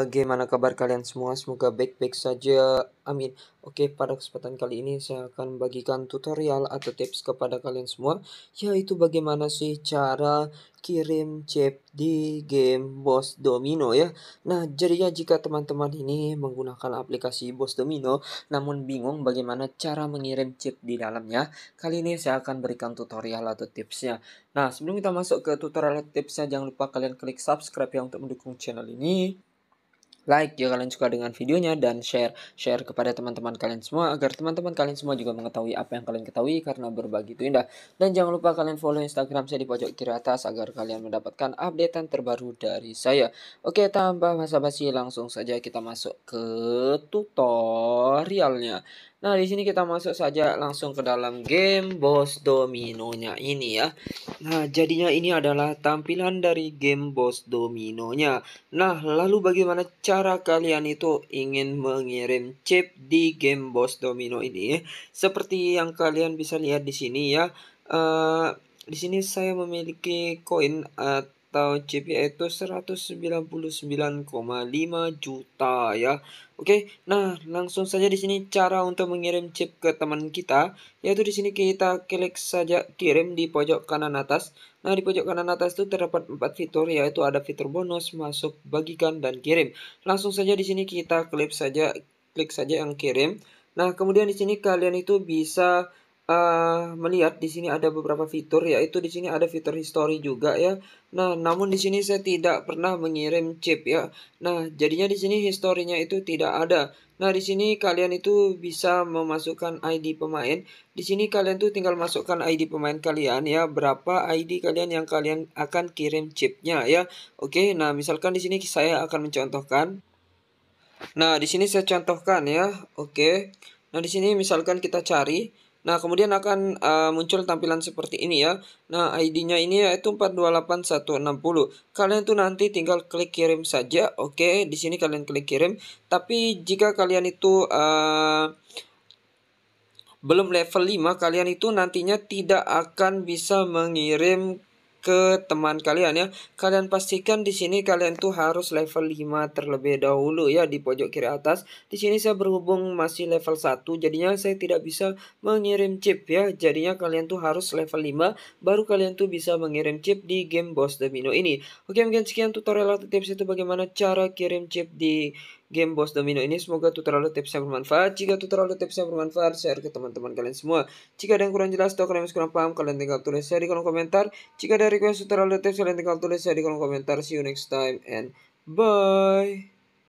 Bagaimana kabar kalian semua? Semoga baik-baik saja. Amin. Oke, pada kesempatan kali ini saya akan bagikan tutorial atau tips kepada kalian semua, yaitu bagaimana sih cara kirim chip di game Boss Domino ya. Nah, jadinya jika teman-teman ini menggunakan aplikasi Boss Domino namun bingung bagaimana cara mengirim chip di dalamnya, kali ini saya akan berikan tutorial atau tipsnya. Nah, sebelum kita masuk ke tutorial tipsnya, jangan lupa kalian klik subscribe ya untuk mendukung channel ini like jika kalian suka dengan videonya dan share share kepada teman-teman kalian semua agar teman-teman kalian semua juga mengetahui apa yang kalian ketahui karena berbagi itu indah dan jangan lupa kalian follow Instagram saya di pojok kiri atas agar kalian mendapatkan updatean terbaru dari saya oke tanpa basa-basi langsung saja kita masuk ke tutorialnya Nah, di sini kita masuk saja langsung ke dalam game Boss Dominonya ini ya. Nah, jadinya ini adalah tampilan dari game Boss Dominonya. Nah, lalu bagaimana cara kalian itu ingin mengirim chip di game Boss Domino ini? Seperti yang kalian bisa lihat di sini ya. Uh, di sini saya memiliki koin uh, atau CPI itu 199,5 juta ya. Oke, nah langsung saja di sini cara untuk mengirim chip ke teman kita yaitu di sini kita klik saja kirim di pojok kanan atas. Nah, di pojok kanan atas itu terdapat empat fitur yaitu ada fitur bonus, masuk, bagikan dan kirim. Langsung saja di sini kita klik saja klik saja yang kirim. Nah, kemudian di sini kalian itu bisa Eh, melihat di sini ada beberapa fitur yaitu di sini ada fitur history juga ya. Nah, namun di sini saya tidak pernah mengirim chip ya. Nah, jadinya di sini historinya itu tidak ada. Nah, di sini kalian itu bisa memasukkan ID pemain. Di sini kalian tuh tinggal masukkan ID pemain kalian ya, berapa ID kalian yang kalian akan kirim chipnya ya. Oke, nah misalkan di sini saya akan mencontohkan. Nah, di sini saya contohkan ya. Oke. Nah, di sini misalkan kita cari Nah, kemudian akan uh, muncul tampilan seperti ini ya. Nah, ID-nya ini yaitu 428160. Kalian tuh nanti tinggal klik kirim saja. Oke, di sini kalian klik kirim. Tapi jika kalian itu uh, belum level 5, kalian itu nantinya tidak akan bisa mengirim ke teman kalian ya. Kalian pastikan di sini kalian tuh harus level 5 terlebih dahulu ya di pojok kiri atas. Di sini saya berhubung masih level 1 jadinya saya tidak bisa mengirim chip ya. Jadinya kalian tuh harus level 5 baru kalian tuh bisa mengirim chip di game Boss Domino ini. Oke mungkin sekian tutorial atau tips itu bagaimana cara kirim chip di game Boss Domino ini. Semoga tutorial tipsnya bermanfaat. Jika tutorial tipsnya bermanfaat, share ke teman-teman kalian semua. Jika ada yang kurang jelas atau kalian masih kurang paham, kalian tinggal tulis saya di kolom komentar. Jika ada request tutorial tips, kalian tinggal tulis saya di kolom komentar. See you next time and bye.